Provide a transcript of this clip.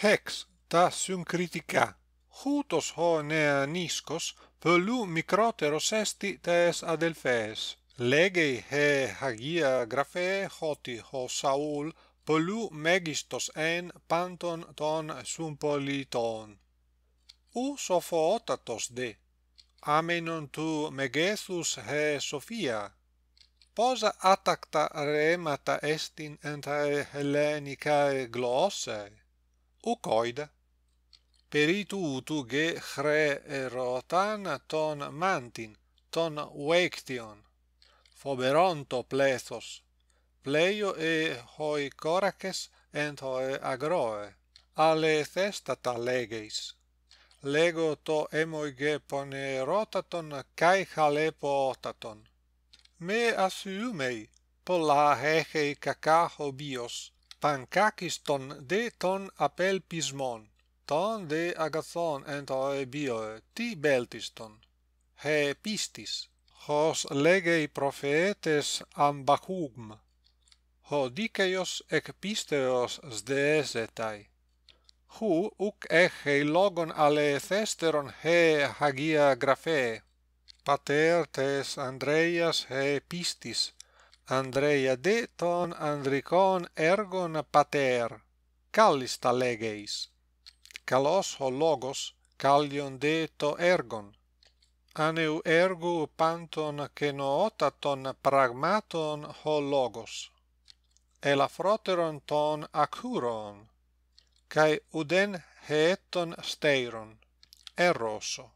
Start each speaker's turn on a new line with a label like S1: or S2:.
S1: Hex ta sum critica. Hutos ho nea niscos, pelu microteros esti tes adelfes. Legei he hagia grafe hoti ho Saul, pelu megistos en panton ton sum politon. U sofootatos de. Amenon tu megethus he Sophia. Posa atacta remata estin entae hellenicae glossae? ucoide peritutu ge chre erotan ton mantin ton uection foberonto plethos pleio e hoi coraces ent hoi agroe alle thestata legeis lego to emoi ge pone rotaton kai halepo otaton me assumei polla hechei cacaho bios pancakiston de ton apelpismon ton de agathon ento e bio ti beltiston he pistis hos legei profetes ambacum ho dikeios ek pisteos zdesetai
S2: hu uk
S1: ehe logon ale thesteron he hagia graphe pater tes andreias he pistis Andrea de ton Andricon ergon pater callista legeis callos ho logos callion de to ergon aneu ergo panton ton pragmaton ho logos la froteron ton akuron kai uden heton steiron eroso.